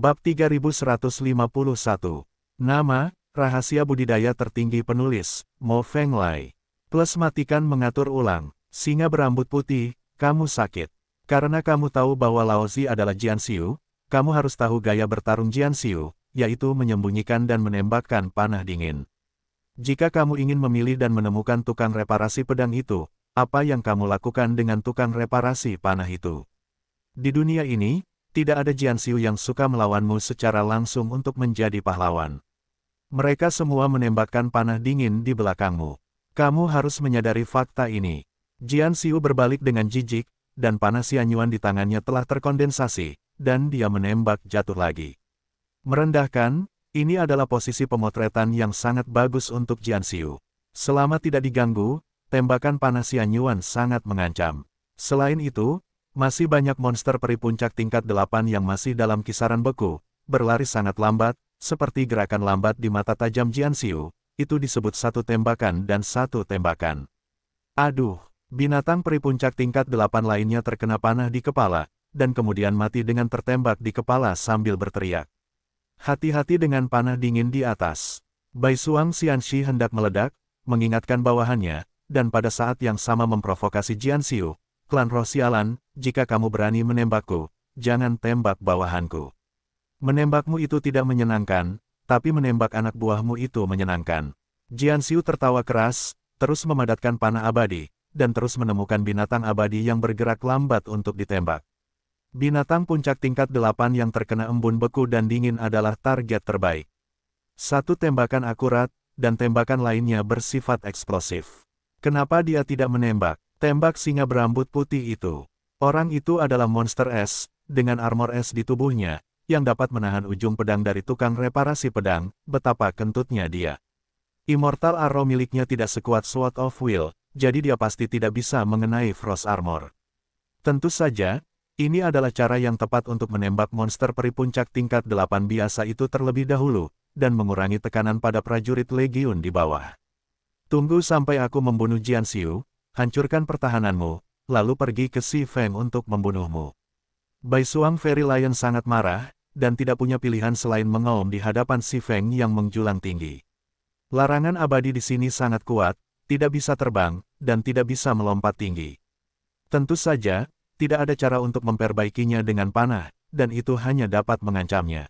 Bab 3151. Nama, Rahasia Budidaya Tertinggi Penulis, Mo Feng Lai. Plus matikan mengatur ulang, singa berambut putih, kamu sakit. Karena kamu tahu bahwa Laozi adalah Jian Jianxiu, kamu harus tahu gaya bertarung Jian Jianxiu, yaitu menyembunyikan dan menembakkan panah dingin. Jika kamu ingin memilih dan menemukan tukang reparasi pedang itu, apa yang kamu lakukan dengan tukang reparasi panah itu? Di dunia ini, tidak ada Jianxiu yang suka melawanmu secara langsung untuk menjadi pahlawan. Mereka semua menembakkan panah dingin di belakangmu. Kamu harus menyadari fakta ini. Jianxiu berbalik dengan jijik, dan panah Xianyuan di tangannya telah terkondensasi, dan dia menembak jatuh lagi. Merendahkan, ini adalah posisi pemotretan yang sangat bagus untuk Jianxiu. Selama tidak diganggu, tembakan panah Xianyuan sangat mengancam. Selain itu, masih banyak monster peri puncak tingkat 8 yang masih dalam kisaran beku, berlari sangat lambat, seperti gerakan lambat di mata tajam Jiansiu, itu disebut satu tembakan dan satu tembakan. Aduh, binatang peri puncak tingkat 8 lainnya terkena panah di kepala, dan kemudian mati dengan tertembak di kepala sambil berteriak. Hati-hati dengan panah dingin di atas. Bai Suang Xianxi hendak meledak, mengingatkan bawahannya, dan pada saat yang sama memprovokasi Jian Klan Rosialan, jika kamu berani menembakku, jangan tembak bawahanku. Menembakmu itu tidak menyenangkan, tapi menembak anak buahmu itu menyenangkan. Jian Xiu tertawa keras, terus memadatkan panah abadi, dan terus menemukan binatang abadi yang bergerak lambat untuk ditembak. Binatang puncak tingkat delapan yang terkena embun beku dan dingin adalah target terbaik. Satu tembakan akurat, dan tembakan lainnya bersifat eksplosif. Kenapa dia tidak menembak? Tembak singa berambut putih itu. Orang itu adalah monster es, dengan armor es di tubuhnya, yang dapat menahan ujung pedang dari tukang reparasi pedang, betapa kentutnya dia. Immortal Arrow miliknya tidak sekuat Sword of Will, jadi dia pasti tidak bisa mengenai Frost Armor. Tentu saja, ini adalah cara yang tepat untuk menembak monster peri puncak tingkat 8 biasa itu terlebih dahulu, dan mengurangi tekanan pada prajurit Legiun di bawah. Tunggu sampai aku membunuh Jian Xiu, hancurkan pertahananmu, lalu pergi ke Si Feng untuk membunuhmu. Bai Suang Fairy Lion sangat marah, dan tidak punya pilihan selain mengaum di hadapan Si Feng yang menjulang tinggi. Larangan abadi di sini sangat kuat, tidak bisa terbang, dan tidak bisa melompat tinggi. Tentu saja, tidak ada cara untuk memperbaikinya dengan panah, dan itu hanya dapat mengancamnya.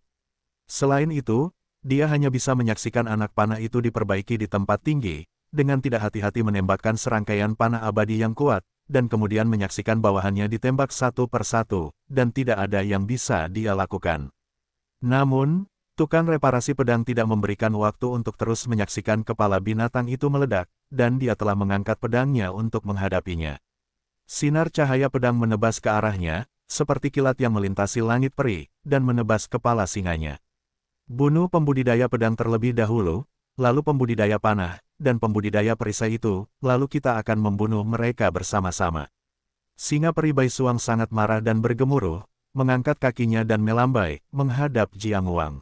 Selain itu, dia hanya bisa menyaksikan anak panah itu diperbaiki di tempat tinggi, dengan tidak hati-hati menembakkan serangkaian panah abadi yang kuat, dan kemudian menyaksikan bawahannya ditembak satu persatu, dan tidak ada yang bisa dia lakukan. Namun, tukang reparasi pedang tidak memberikan waktu untuk terus menyaksikan kepala binatang itu meledak, dan dia telah mengangkat pedangnya untuk menghadapinya. Sinar cahaya pedang menebas ke arahnya, seperti kilat yang melintasi langit peri, dan menebas kepala singanya. Bunuh pembudidaya pedang terlebih dahulu, lalu pembudidaya panah, dan pembudidaya perisai itu, lalu kita akan membunuh mereka bersama-sama. Singa peri peribai suang sangat marah dan bergemuruh, mengangkat kakinya dan melambai, menghadap Jiang Wang.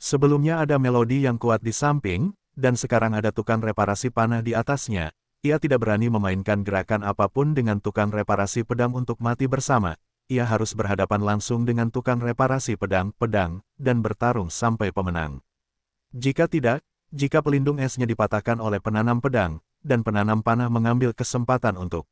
Sebelumnya ada melodi yang kuat di samping, dan sekarang ada tukang reparasi panah di atasnya, ia tidak berani memainkan gerakan apapun dengan tukang reparasi pedang untuk mati bersama, ia harus berhadapan langsung dengan tukang reparasi pedang-pedang, dan bertarung sampai pemenang. Jika tidak, jika pelindung esnya dipatahkan oleh penanam pedang, dan penanam panah mengambil kesempatan untuk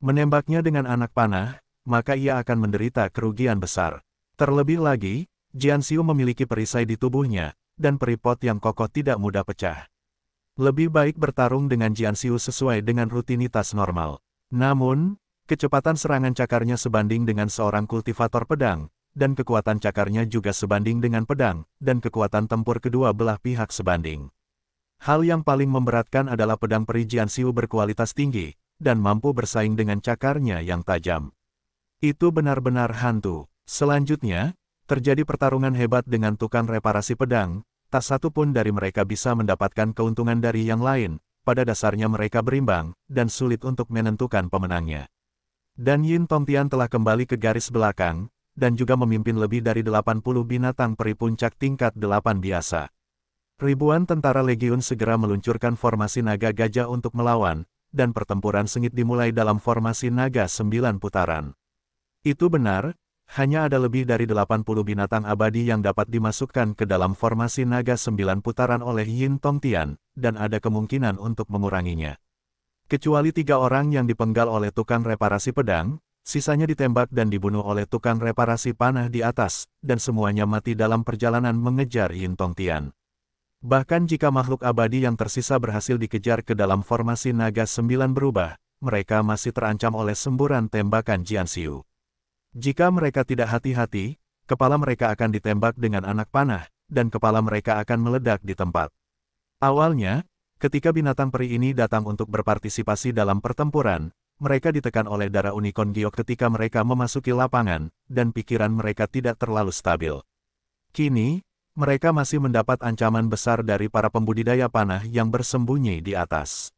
menembaknya dengan anak panah, maka ia akan menderita kerugian besar. Terlebih lagi, Jiansiu memiliki perisai di tubuhnya, dan peripot yang kokoh tidak mudah pecah. Lebih baik bertarung dengan Jiansiu sesuai dengan rutinitas normal. Namun, kecepatan serangan cakarnya sebanding dengan seorang kultivator pedang, dan kekuatan cakarnya juga sebanding dengan pedang, dan kekuatan tempur kedua belah pihak sebanding. Hal yang paling memberatkan adalah pedang perijian Siu berkualitas tinggi, dan mampu bersaing dengan cakarnya yang tajam. Itu benar-benar hantu. Selanjutnya, terjadi pertarungan hebat dengan tukang reparasi pedang, tak satu pun dari mereka bisa mendapatkan keuntungan dari yang lain, pada dasarnya mereka berimbang, dan sulit untuk menentukan pemenangnya. Dan Yin Tian telah kembali ke garis belakang, dan juga memimpin lebih dari 80 binatang peri puncak tingkat 8 biasa. Ribuan tentara legiun segera meluncurkan formasi naga gajah untuk melawan, dan pertempuran sengit dimulai dalam formasi naga sembilan putaran. Itu benar, hanya ada lebih dari 80 binatang abadi yang dapat dimasukkan ke dalam formasi naga sembilan putaran oleh Yin Tongtian, dan ada kemungkinan untuk menguranginya. Kecuali tiga orang yang dipenggal oleh tukang reparasi pedang, sisanya ditembak dan dibunuh oleh tukang reparasi panah di atas, dan semuanya mati dalam perjalanan mengejar Yin Tong Tian. Bahkan jika makhluk abadi yang tersisa berhasil dikejar ke dalam formasi naga sembilan berubah, mereka masih terancam oleh semburan tembakan Jian Xiu. Jika mereka tidak hati-hati, kepala mereka akan ditembak dengan anak panah, dan kepala mereka akan meledak di tempat. Awalnya, ketika binatang peri ini datang untuk berpartisipasi dalam pertempuran, mereka ditekan oleh darah unicorn giok ketika mereka memasuki lapangan, dan pikiran mereka tidak terlalu stabil. Kini, mereka masih mendapat ancaman besar dari para pembudidaya panah yang bersembunyi di atas.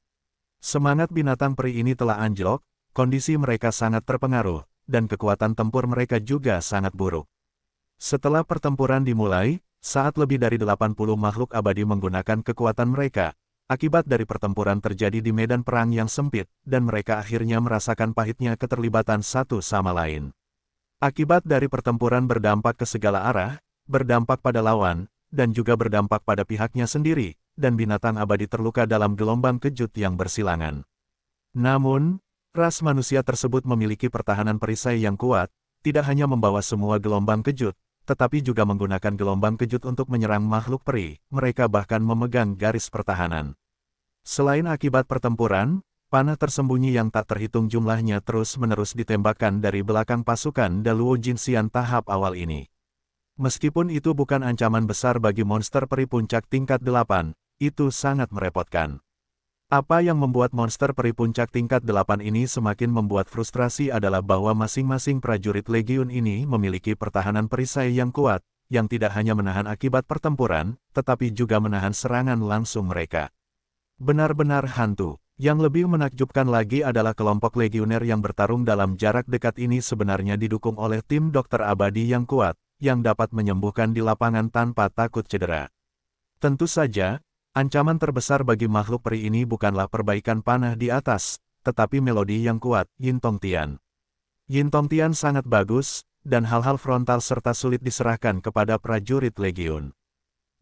Semangat binatang peri ini telah anjlok, kondisi mereka sangat terpengaruh, dan kekuatan tempur mereka juga sangat buruk. Setelah pertempuran dimulai, saat lebih dari 80 makhluk abadi menggunakan kekuatan mereka, Akibat dari pertempuran terjadi di medan perang yang sempit, dan mereka akhirnya merasakan pahitnya keterlibatan satu sama lain. Akibat dari pertempuran berdampak ke segala arah, berdampak pada lawan, dan juga berdampak pada pihaknya sendiri, dan binatang abadi terluka dalam gelombang kejut yang bersilangan. Namun, ras manusia tersebut memiliki pertahanan perisai yang kuat, tidak hanya membawa semua gelombang kejut, tetapi juga menggunakan gelombang kejut untuk menyerang makhluk peri, mereka bahkan memegang garis pertahanan. Selain akibat pertempuran, panah tersembunyi yang tak terhitung jumlahnya terus-menerus ditembakkan dari belakang pasukan Daluo Jinxian tahap awal ini. Meskipun itu bukan ancaman besar bagi monster peri puncak tingkat 8, itu sangat merepotkan. Apa yang membuat monster peri puncak tingkat 8 ini semakin membuat frustrasi adalah bahwa masing-masing prajurit legiun ini memiliki pertahanan perisai yang kuat, yang tidak hanya menahan akibat pertempuran, tetapi juga menahan serangan langsung mereka. Benar-benar hantu. Yang lebih menakjubkan lagi adalah kelompok legioner yang bertarung dalam jarak dekat ini sebenarnya didukung oleh tim dokter abadi yang kuat, yang dapat menyembuhkan di lapangan tanpa takut cedera. Tentu saja, Ancaman terbesar bagi makhluk peri ini bukanlah perbaikan panah di atas, tetapi melodi yang kuat, Yin Tong Tian. Yin Tong Tian sangat bagus, dan hal-hal frontal serta sulit diserahkan kepada prajurit legiun.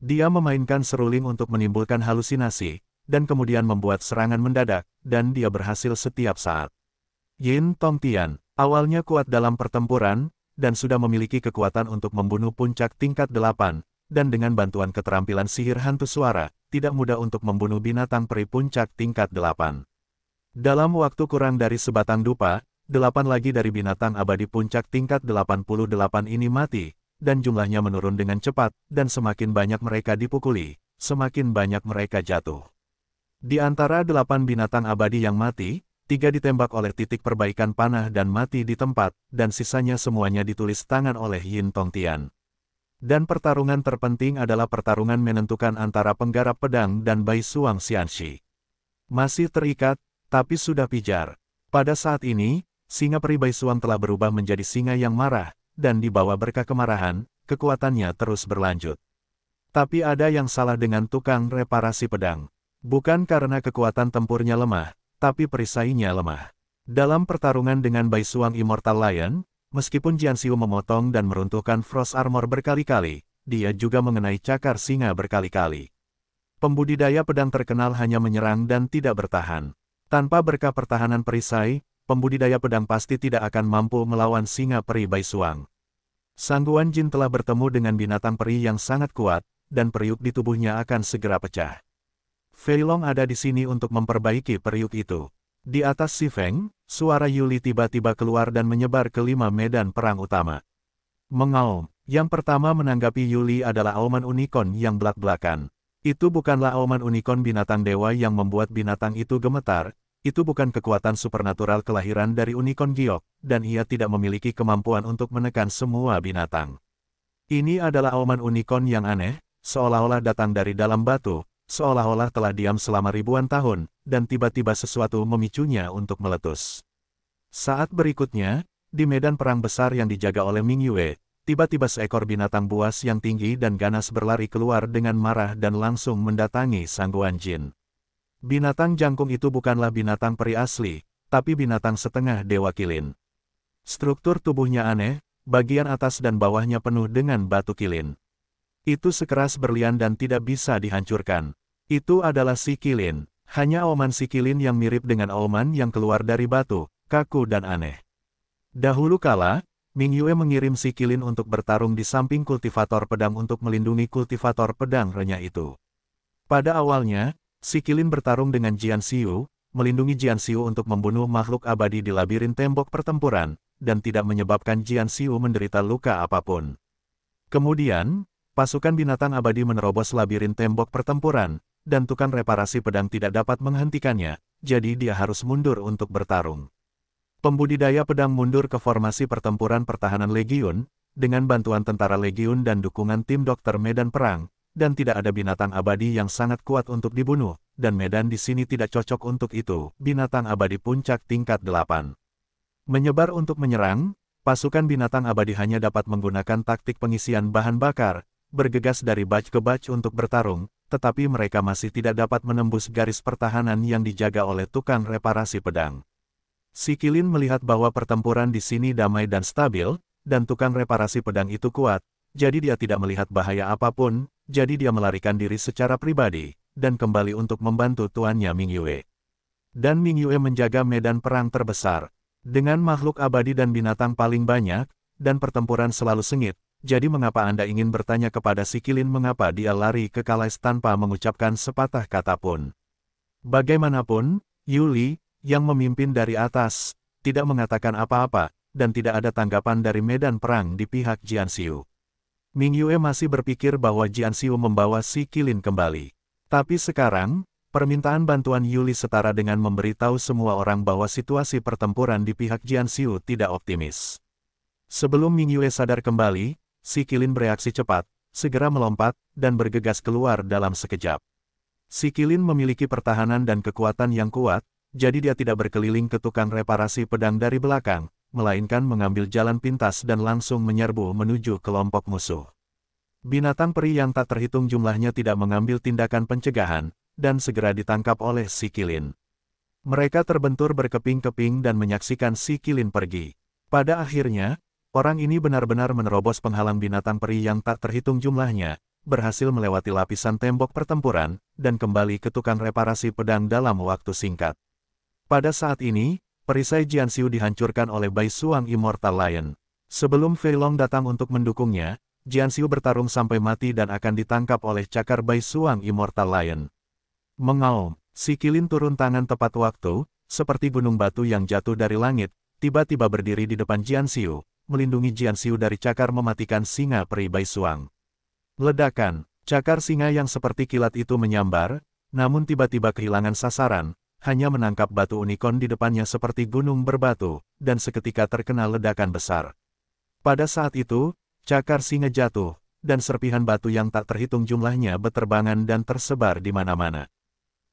Dia memainkan seruling untuk menimbulkan halusinasi, dan kemudian membuat serangan mendadak, dan dia berhasil setiap saat. Yin Tong Tian, awalnya kuat dalam pertempuran, dan sudah memiliki kekuatan untuk membunuh puncak tingkat delapan, dan dengan bantuan keterampilan sihir hantu suara, tidak mudah untuk membunuh binatang peri puncak tingkat 8. Dalam waktu kurang dari sebatang dupa, delapan lagi dari binatang abadi puncak tingkat 88 ini mati, dan jumlahnya menurun dengan cepat, dan semakin banyak mereka dipukuli, semakin banyak mereka jatuh. Di antara delapan binatang abadi yang mati, tiga ditembak oleh titik perbaikan panah dan mati di tempat, dan sisanya semuanya ditulis tangan oleh Yin Tong Tian. Dan pertarungan terpenting adalah pertarungan menentukan antara penggarap pedang dan Bai Suang Xianxi. Masih terikat, tapi sudah pijar. Pada saat ini, singa peri Bai Suang telah berubah menjadi singa yang marah, dan di bawah berkah kemarahan, kekuatannya terus berlanjut. Tapi ada yang salah dengan tukang reparasi pedang. Bukan karena kekuatan tempurnya lemah, tapi perisainya lemah. Dalam pertarungan dengan Bai Suang Immortal Lion, Meskipun Xiu memotong dan meruntuhkan Frost Armor berkali-kali, dia juga mengenai cakar singa berkali-kali. Pembudidaya pedang terkenal hanya menyerang dan tidak bertahan. Tanpa berkah pertahanan perisai, pembudidaya pedang pasti tidak akan mampu melawan singa peri Bai Suang. Sangguan Jin telah bertemu dengan binatang peri yang sangat kuat, dan periuk di tubuhnya akan segera pecah. Feilong ada di sini untuk memperbaiki periuk itu. Di atas si Feng, suara Yuli tiba-tiba keluar dan menyebar ke lima medan perang utama. Mengaum, yang pertama menanggapi Yuli adalah auman unicorn yang belak-belakan. Itu bukanlah auman unicorn binatang dewa yang membuat binatang itu gemetar, itu bukan kekuatan supernatural kelahiran dari unicorn giok, dan ia tidak memiliki kemampuan untuk menekan semua binatang. Ini adalah auman unicorn yang aneh, seolah-olah datang dari dalam batu, seolah-olah telah diam selama ribuan tahun, dan tiba-tiba sesuatu memicunya untuk meletus. Saat berikutnya, di medan perang besar yang dijaga oleh Ming Yue, tiba-tiba seekor binatang buas yang tinggi dan ganas berlari keluar dengan marah dan langsung mendatangi sangguan jin. Binatang jangkung itu bukanlah binatang peri asli, tapi binatang setengah dewa kilin. Struktur tubuhnya aneh, bagian atas dan bawahnya penuh dengan batu kilin. Itu sekeras berlian dan tidak bisa dihancurkan. Itu adalah Sikilin, hanya auman Sikilin yang mirip dengan auman yang keluar dari batu, kaku dan aneh. Dahulu kala, Ming Yue mengirim Sikilin untuk bertarung di samping kultivator pedang untuk melindungi kultivator pedang renyah itu. Pada awalnya, Sikilin bertarung dengan Jian Xiu, melindungi Jian Xiu untuk membunuh makhluk abadi di labirin tembok pertempuran, dan tidak menyebabkan Jian Xiu menderita luka apapun. Kemudian, pasukan binatang abadi menerobos labirin tembok pertempuran, dan tukang reparasi pedang tidak dapat menghentikannya, jadi dia harus mundur untuk bertarung. Pembudidaya pedang mundur ke formasi pertempuran pertahanan Legiun, dengan bantuan tentara Legiun dan dukungan tim dokter medan perang, dan tidak ada binatang abadi yang sangat kuat untuk dibunuh, dan medan di sini tidak cocok untuk itu, binatang abadi puncak tingkat 8. Menyebar untuk menyerang, pasukan binatang abadi hanya dapat menggunakan taktik pengisian bahan bakar, bergegas dari batch ke batch untuk bertarung, tetapi mereka masih tidak dapat menembus garis pertahanan yang dijaga oleh tukang reparasi pedang. Si Kilin melihat bahwa pertempuran di sini damai dan stabil, dan tukang reparasi pedang itu kuat, jadi dia tidak melihat bahaya apapun, jadi dia melarikan diri secara pribadi, dan kembali untuk membantu tuannya Ming Yue. Dan Ming Yue menjaga medan perang terbesar. Dengan makhluk abadi dan binatang paling banyak, dan pertempuran selalu sengit, jadi mengapa Anda ingin bertanya kepada Sikilin mengapa dia lari ke Kalais tanpa mengucapkan sepatah kata pun? Bagaimanapun, Yuli, yang memimpin dari atas, tidak mengatakan apa-apa, dan tidak ada tanggapan dari medan perang di pihak Jianxiu. Ming Yue masih berpikir bahwa Jianxiu membawa si Kilin kembali. Tapi sekarang, permintaan bantuan Yuli setara dengan memberitahu semua orang bahwa situasi pertempuran di pihak Jianxiu tidak optimis. Sebelum Ming Yue sadar kembali, si Kilin bereaksi cepat, segera melompat, dan bergegas keluar dalam sekejap. Si Kilin memiliki pertahanan dan kekuatan yang kuat, jadi dia tidak berkeliling ke tukang reparasi pedang dari belakang, melainkan mengambil jalan pintas dan langsung menyerbu menuju kelompok musuh. Binatang peri yang tak terhitung jumlahnya tidak mengambil tindakan pencegahan, dan segera ditangkap oleh si Kilin. Mereka terbentur berkeping-keping dan menyaksikan si Kilin pergi. Pada akhirnya, Orang ini benar-benar menerobos penghalang binatang peri yang tak terhitung jumlahnya, berhasil melewati lapisan tembok pertempuran, dan kembali ke tukang reparasi pedang dalam waktu singkat. Pada saat ini, perisai Jiansiu dihancurkan oleh Bai Suang Immortal Lion. Sebelum Fei Long datang untuk mendukungnya, Jiansiu bertarung sampai mati dan akan ditangkap oleh cakar Bai Suang Immortal Lion. Mengaum, si Kilin turun tangan tepat waktu, seperti gunung batu yang jatuh dari langit, tiba-tiba berdiri di depan Jiansiu, melindungi Jian Xiu dari cakar mematikan singa peri Bai Suang. Ledakan, cakar singa yang seperti kilat itu menyambar, namun tiba-tiba kehilangan sasaran, hanya menangkap batu unicorn di depannya seperti gunung berbatu, dan seketika terkena ledakan besar. Pada saat itu, cakar singa jatuh, dan serpihan batu yang tak terhitung jumlahnya beterbangan dan tersebar di mana-mana.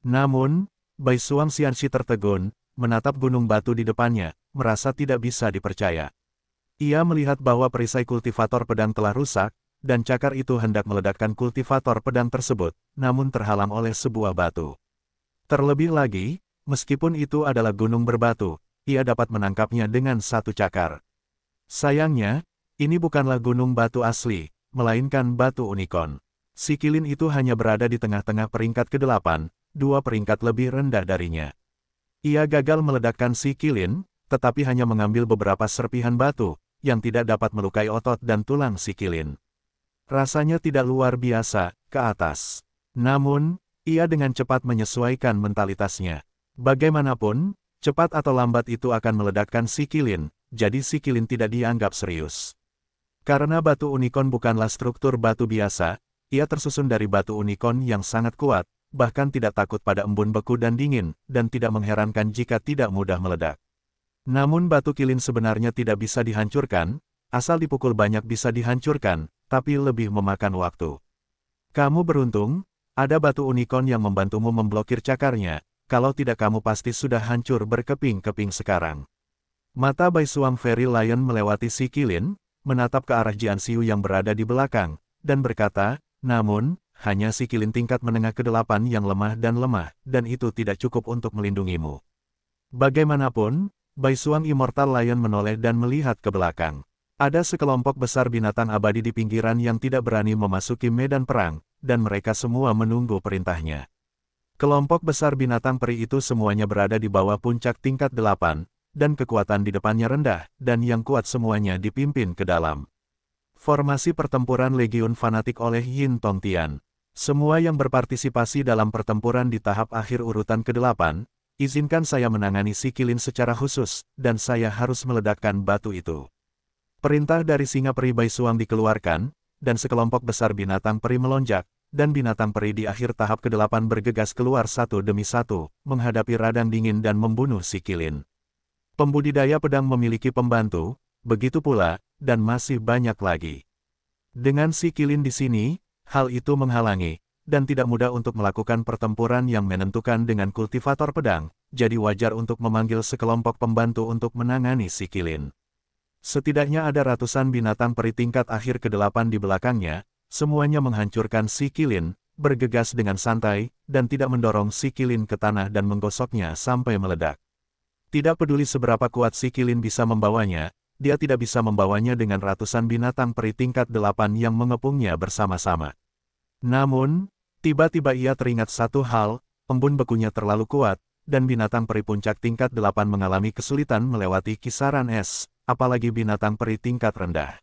Namun, Bai Suang Xianxi tertegun, menatap gunung batu di depannya, merasa tidak bisa dipercaya. Ia melihat bahwa perisai kultivator pedang telah rusak, dan cakar itu hendak meledakkan kultivator pedang tersebut, namun terhalang oleh sebuah batu. Terlebih lagi, meskipun itu adalah gunung berbatu, ia dapat menangkapnya dengan satu cakar. Sayangnya, ini bukanlah gunung batu asli, melainkan batu unicorn. Sikilin itu hanya berada di tengah-tengah peringkat ke-8, dua peringkat lebih rendah darinya. Ia gagal meledakkan Sikilin, tetapi hanya mengambil beberapa serpihan batu, yang tidak dapat melukai otot dan tulang sikilin. Rasanya tidak luar biasa, ke atas. Namun, ia dengan cepat menyesuaikan mentalitasnya. Bagaimanapun, cepat atau lambat itu akan meledakkan sikilin, jadi sikilin tidak dianggap serius. Karena batu unikon bukanlah struktur batu biasa, ia tersusun dari batu unikon yang sangat kuat, bahkan tidak takut pada embun beku dan dingin, dan tidak mengherankan jika tidak mudah meledak. Namun batu kilin sebenarnya tidak bisa dihancurkan, asal dipukul banyak bisa dihancurkan, tapi lebih memakan waktu. Kamu beruntung, ada batu unicorn yang membantumu memblokir cakarnya, kalau tidak kamu pasti sudah hancur berkeping-keping sekarang. Mata Bai Suang Fairy Lion melewati si kilin, menatap ke arah Jian Siu yang berada di belakang, dan berkata, namun, hanya si kilin tingkat menengah ke-8 yang lemah dan lemah, dan itu tidak cukup untuk melindungimu. Bagaimanapun, Suang Immortal Lion menoleh dan melihat ke belakang. Ada sekelompok besar binatang abadi di pinggiran yang tidak berani memasuki medan perang, dan mereka semua menunggu perintahnya. Kelompok besar binatang peri itu semuanya berada di bawah puncak tingkat delapan, dan kekuatan di depannya rendah, dan yang kuat semuanya dipimpin ke dalam. Formasi pertempuran legiun Fanatik oleh Yin Tongtian. Semua yang berpartisipasi dalam pertempuran di tahap akhir urutan ke-8, Izinkan saya menangani Sikilin secara khusus, dan saya harus meledakkan batu itu. Perintah dari singa peri Bai Suang dikeluarkan, dan sekelompok besar binatang peri melonjak, dan binatang peri di akhir tahap ke-8 bergegas keluar satu demi satu, menghadapi radang dingin dan membunuh Sikilin. Pembudidaya pedang memiliki pembantu, begitu pula, dan masih banyak lagi. Dengan Sikilin di sini, hal itu menghalangi, dan tidak mudah untuk melakukan pertempuran yang menentukan dengan kultivator pedang, jadi wajar untuk memanggil sekelompok pembantu untuk menangani si Kilin. Setidaknya ada ratusan binatang peri tingkat akhir ke-8 di belakangnya, semuanya menghancurkan si Kilin, bergegas dengan santai, dan tidak mendorong si Kilin ke tanah dan menggosoknya sampai meledak. Tidak peduli seberapa kuat si Kilin bisa membawanya, dia tidak bisa membawanya dengan ratusan binatang peri tingkat delapan yang mengepungnya bersama-sama. Namun, Tiba-tiba ia teringat satu hal, embun bekunya terlalu kuat, dan binatang peri puncak tingkat 8 mengalami kesulitan melewati kisaran es, apalagi binatang peri tingkat rendah.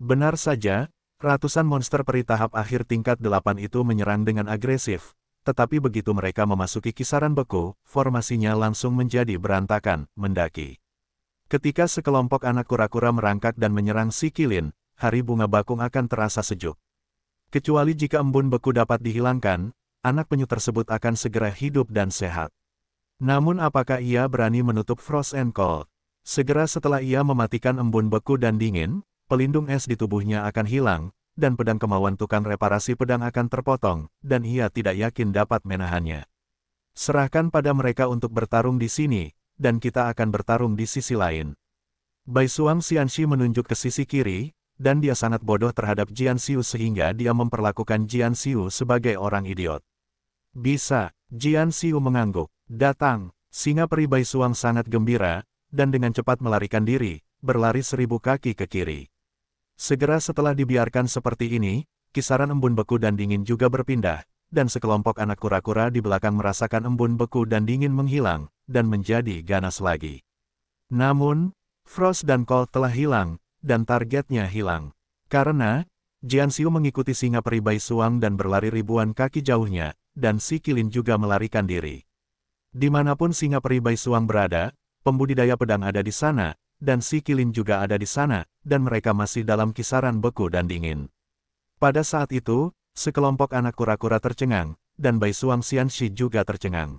Benar saja, ratusan monster peri tahap akhir tingkat 8 itu menyerang dengan agresif, tetapi begitu mereka memasuki kisaran beku, formasinya langsung menjadi berantakan, mendaki. Ketika sekelompok anak kura-kura merangkak dan menyerang si kilin, hari bunga bakung akan terasa sejuk. Kecuali jika embun beku dapat dihilangkan, anak penyu tersebut akan segera hidup dan sehat. Namun apakah ia berani menutup Frost and Cold? Segera setelah ia mematikan embun beku dan dingin, pelindung es di tubuhnya akan hilang, dan pedang kemauan tukang reparasi pedang akan terpotong, dan ia tidak yakin dapat menahannya. Serahkan pada mereka untuk bertarung di sini, dan kita akan bertarung di sisi lain. Bai Suang Xianxi menunjuk ke sisi kiri, dan dia sangat bodoh terhadap Jian Xiu sehingga dia memperlakukan Jian Xiu sebagai orang idiot. Bisa, Jian Xiu mengangguk. Datang, singa peri Bai Suang sangat gembira, dan dengan cepat melarikan diri, berlari seribu kaki ke kiri. Segera setelah dibiarkan seperti ini, kisaran embun beku dan dingin juga berpindah, dan sekelompok anak kura-kura di belakang merasakan embun beku dan dingin menghilang, dan menjadi ganas lagi. Namun, Frost dan Cole telah hilang, dan targetnya hilang. Karena, Jian Xiu mengikuti singa peribai suang dan berlari ribuan kaki jauhnya, dan si Kilin juga melarikan diri. Dimanapun singa peribai suang berada, pembudidaya pedang ada di sana, dan si Kilin juga ada di sana, dan mereka masih dalam kisaran beku dan dingin. Pada saat itu, sekelompok anak kura-kura tercengang, dan Bai Suang Xianxi juga tercengang.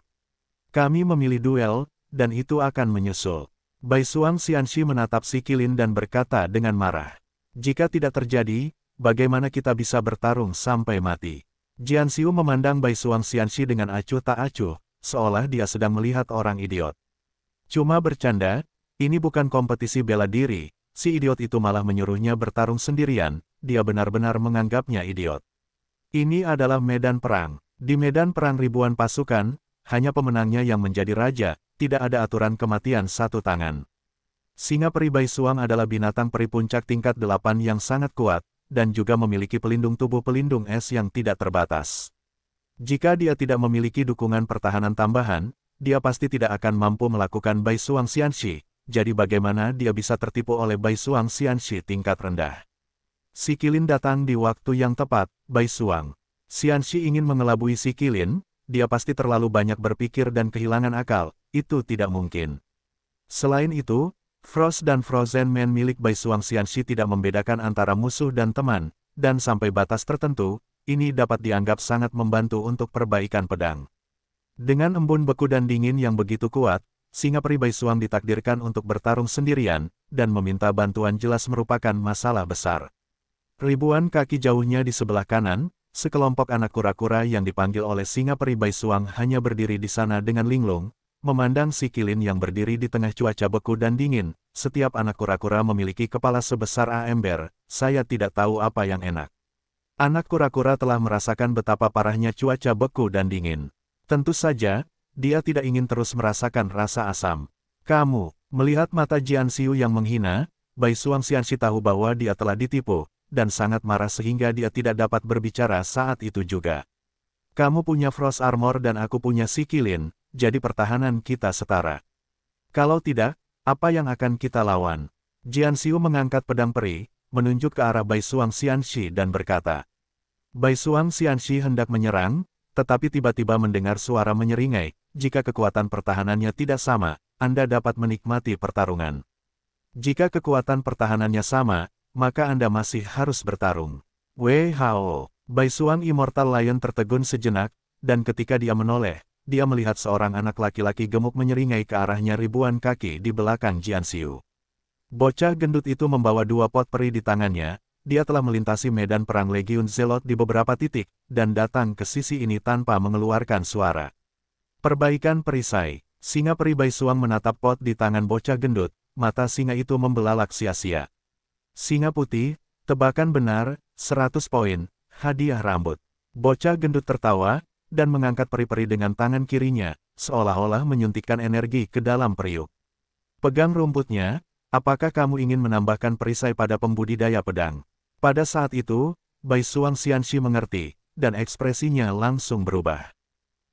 Kami memilih duel, dan itu akan menyusul. Bai Suang Xianxi menatap si Kilin dan berkata dengan marah. Jika tidak terjadi, bagaimana kita bisa bertarung sampai mati? Jian Xiu memandang Bai Suang Xianxi dengan acuh tak acuh, seolah dia sedang melihat orang idiot. Cuma bercanda, ini bukan kompetisi bela diri, si idiot itu malah menyuruhnya bertarung sendirian, dia benar-benar menganggapnya idiot. Ini adalah medan perang. Di medan perang ribuan pasukan, hanya pemenangnya yang menjadi raja, tidak ada aturan kematian satu tangan. Singa peri Suang adalah binatang peri puncak tingkat delapan yang sangat kuat, dan juga memiliki pelindung tubuh pelindung es yang tidak terbatas. Jika dia tidak memiliki dukungan pertahanan tambahan, dia pasti tidak akan mampu melakukan Bai Baisuang Xianxi, jadi bagaimana dia bisa tertipu oleh Bai Baisuang Xianxi tingkat rendah. Si Kilin datang di waktu yang tepat, Bai Baisuang. Xianxi ingin mengelabui si Kilin, dia pasti terlalu banyak berpikir dan kehilangan akal, itu tidak mungkin. Selain itu, Frost dan Frozen Man milik Bai Suang Xianxi tidak membedakan antara musuh dan teman, dan sampai batas tertentu, ini dapat dianggap sangat membantu untuk perbaikan pedang. Dengan embun beku dan dingin yang begitu kuat, singa peri Bai Suang ditakdirkan untuk bertarung sendirian, dan meminta bantuan jelas merupakan masalah besar. Ribuan kaki jauhnya di sebelah kanan, sekelompok anak kura-kura yang dipanggil oleh singa peri Bai Suang hanya berdiri di sana dengan linglung, memandang si Kilin yang berdiri di tengah cuaca beku dan dingin, setiap anak kura-kura memiliki kepala sebesar ember, saya tidak tahu apa yang enak. Anak kura-kura telah merasakan betapa parahnya cuaca beku dan dingin. Tentu saja, dia tidak ingin terus merasakan rasa asam. Kamu, melihat mata Jian Siu yang menghina, Bai Suang Xianxi tahu bahwa dia telah ditipu, dan sangat marah sehingga dia tidak dapat berbicara saat itu juga. Kamu punya Frost Armor dan aku punya Sikilin, jadi pertahanan kita setara. Kalau tidak, apa yang akan kita lawan? Jian Xiu mengangkat pedang peri, menunjuk ke arah Bai Suang Xianxi dan berkata. Bai Suang Xianxi hendak menyerang, tetapi tiba-tiba mendengar suara menyeringai, jika kekuatan pertahanannya tidak sama, Anda dapat menikmati pertarungan. Jika kekuatan pertahanannya sama, maka Anda masih harus bertarung. Bai Suang Immortal Lion tertegun sejenak, dan ketika dia menoleh, dia melihat seorang anak laki-laki gemuk menyeringai ke arahnya ribuan kaki di belakang Jian Xiu. Bocah gendut itu membawa dua pot peri di tangannya, dia telah melintasi medan perang Legiun Zelot di beberapa titik, dan datang ke sisi ini tanpa mengeluarkan suara. Perbaikan perisai, singa peri Bai Suang menatap pot di tangan bocah gendut, mata singa itu membelalak sia-sia. Singa putih, tebakan benar, 100 poin, hadiah rambut. Bocah gendut tertawa, dan mengangkat peri-peri dengan tangan kirinya, seolah-olah menyuntikkan energi ke dalam periuk. Pegang rumputnya, apakah kamu ingin menambahkan perisai pada pembudidaya pedang? Pada saat itu, Bai Suang Xianxi mengerti, dan ekspresinya langsung berubah.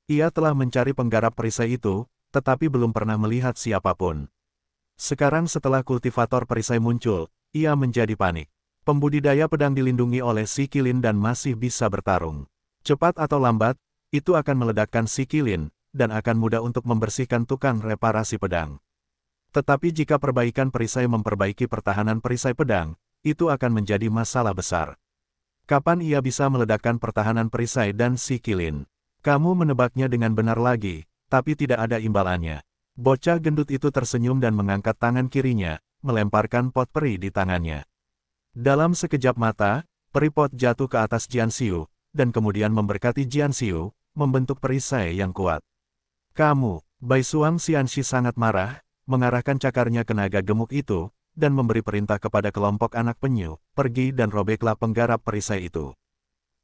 Ia telah mencari penggarap perisai itu, tetapi belum pernah melihat siapapun. Sekarang setelah kultivator perisai muncul, ia menjadi panik. Pembudidaya pedang dilindungi oleh si Kilin dan masih bisa bertarung. Cepat atau lambat, itu akan meledakkan si Kilin, dan akan mudah untuk membersihkan tukang reparasi pedang. Tetapi jika perbaikan perisai memperbaiki pertahanan perisai pedang, itu akan menjadi masalah besar. Kapan ia bisa meledakkan pertahanan perisai dan si Kilin? Kamu menebaknya dengan benar lagi, tapi tidak ada imbalannya. Bocah gendut itu tersenyum dan mengangkat tangan kirinya, melemparkan pot peri di tangannya. Dalam sekejap mata, peri pot jatuh ke atas Jiansiu dan kemudian memberkati Jiansiu, membentuk perisai yang kuat. Kamu, Bai Suang Xianxi sangat marah, mengarahkan cakarnya ke naga gemuk itu, dan memberi perintah kepada kelompok anak penyu, pergi dan robeklah penggarap perisai itu.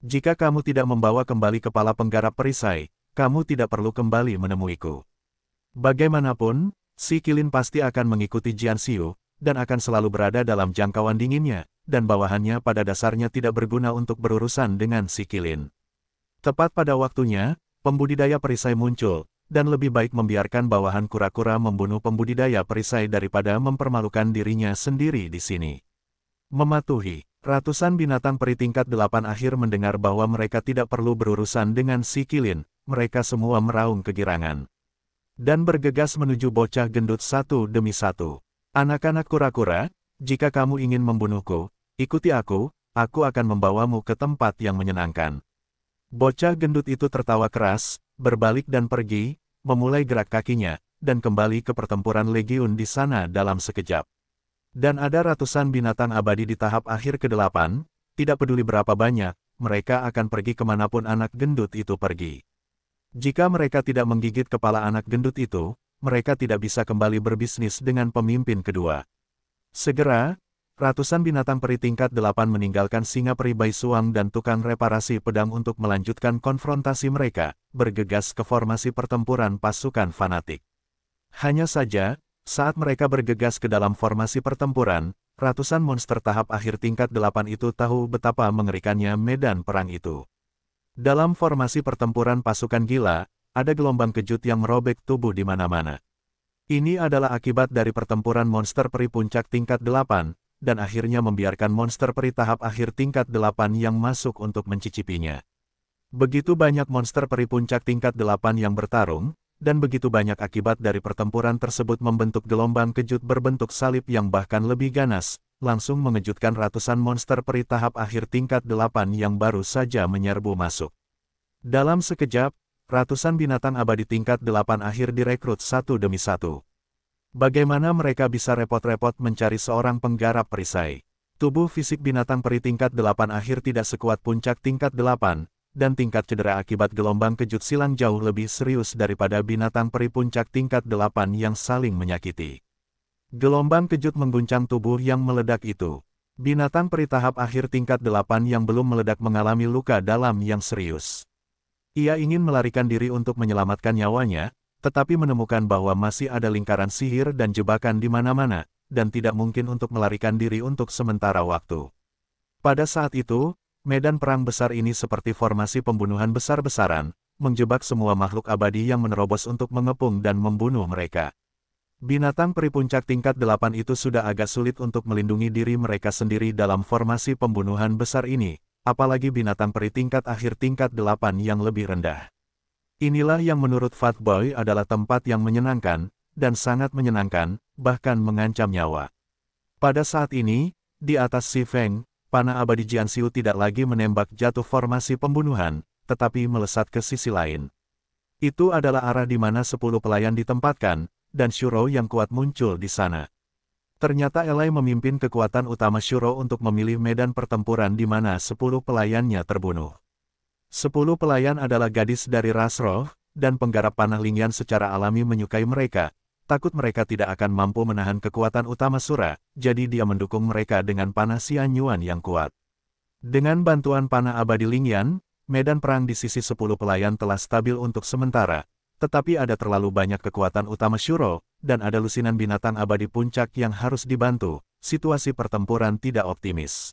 Jika kamu tidak membawa kembali kepala penggarap perisai, kamu tidak perlu kembali menemuiku. Bagaimanapun, si Kilin pasti akan mengikuti Jian Xiu, dan akan selalu berada dalam jangkauan dinginnya, dan bawahannya pada dasarnya tidak berguna untuk berurusan dengan si kilin. Tepat pada waktunya, pembudidaya perisai muncul, dan lebih baik membiarkan bawahan kura-kura membunuh pembudidaya perisai daripada mempermalukan dirinya sendiri di sini. Mematuhi, ratusan binatang peri tingkat delapan akhir mendengar bahwa mereka tidak perlu berurusan dengan si kilin, mereka semua meraung kegirangan. Dan bergegas menuju bocah gendut satu demi satu. Anak-anak kura-kura, jika kamu ingin membunuhku, ikuti aku, aku akan membawamu ke tempat yang menyenangkan. Bocah gendut itu tertawa keras, berbalik dan pergi, memulai gerak kakinya, dan kembali ke pertempuran legiun di sana dalam sekejap. Dan ada ratusan binatang abadi di tahap akhir ke-8, tidak peduli berapa banyak, mereka akan pergi kemanapun anak gendut itu pergi. Jika mereka tidak menggigit kepala anak gendut itu, mereka tidak bisa kembali berbisnis dengan pemimpin kedua. Segera, ratusan binatang peri tingkat delapan meninggalkan singa peri Bai Suang dan tukang reparasi pedang untuk melanjutkan konfrontasi mereka, bergegas ke formasi pertempuran pasukan fanatik. Hanya saja, saat mereka bergegas ke dalam formasi pertempuran, ratusan monster tahap akhir tingkat delapan itu tahu betapa mengerikannya medan perang itu. Dalam formasi pertempuran pasukan gila, ada gelombang kejut yang merobek tubuh di mana-mana. Ini adalah akibat dari pertempuran monster peri puncak tingkat 8, dan akhirnya membiarkan monster peri tahap akhir tingkat 8 yang masuk untuk mencicipinya. Begitu banyak monster peri puncak tingkat 8 yang bertarung, dan begitu banyak akibat dari pertempuran tersebut membentuk gelombang kejut berbentuk salib yang bahkan lebih ganas, langsung mengejutkan ratusan monster peri tahap akhir tingkat 8 yang baru saja menyerbu masuk. Dalam sekejap, ratusan binatang abadi tingkat delapan akhir direkrut satu demi satu. Bagaimana mereka bisa repot-repot mencari seorang penggarap perisai? Tubuh fisik binatang peri tingkat delapan akhir tidak sekuat puncak tingkat delapan, dan tingkat cedera akibat gelombang kejut silang jauh lebih serius daripada binatang peri puncak tingkat delapan yang saling menyakiti. Gelombang kejut mengguncang tubuh yang meledak itu. Binatang peri tahap akhir tingkat delapan yang belum meledak mengalami luka dalam yang serius. Ia ingin melarikan diri untuk menyelamatkan nyawanya, tetapi menemukan bahwa masih ada lingkaran sihir dan jebakan di mana-mana, dan tidak mungkin untuk melarikan diri untuk sementara waktu. Pada saat itu, medan perang besar ini seperti formasi pembunuhan besar-besaran, menjebak semua makhluk abadi yang menerobos untuk mengepung dan membunuh mereka. Binatang peri puncak tingkat delapan itu sudah agak sulit untuk melindungi diri mereka sendiri dalam formasi pembunuhan besar ini, apalagi binatang peri tingkat akhir tingkat 8 yang lebih rendah. Inilah yang menurut Fatboy adalah tempat yang menyenangkan, dan sangat menyenangkan, bahkan mengancam nyawa. Pada saat ini, di atas Si Feng, panah abadi Jian Siu tidak lagi menembak jatuh formasi pembunuhan, tetapi melesat ke sisi lain. Itu adalah arah di mana sepuluh pelayan ditempatkan, dan Shuro yang kuat muncul di sana. Ternyata Elai memimpin kekuatan utama Shuro untuk memilih medan pertempuran di mana sepuluh pelayannya terbunuh. Sepuluh pelayan adalah gadis dari Rasroh, dan penggarap panah Lingyan secara alami menyukai mereka, takut mereka tidak akan mampu menahan kekuatan utama Sura, jadi dia mendukung mereka dengan panah Sianyuan yang kuat. Dengan bantuan panah abadi Lingyan, medan perang di sisi sepuluh pelayan telah stabil untuk sementara, tetapi ada terlalu banyak kekuatan utama Shuro, dan ada lusinan binatang abadi puncak yang harus dibantu, situasi pertempuran tidak optimis.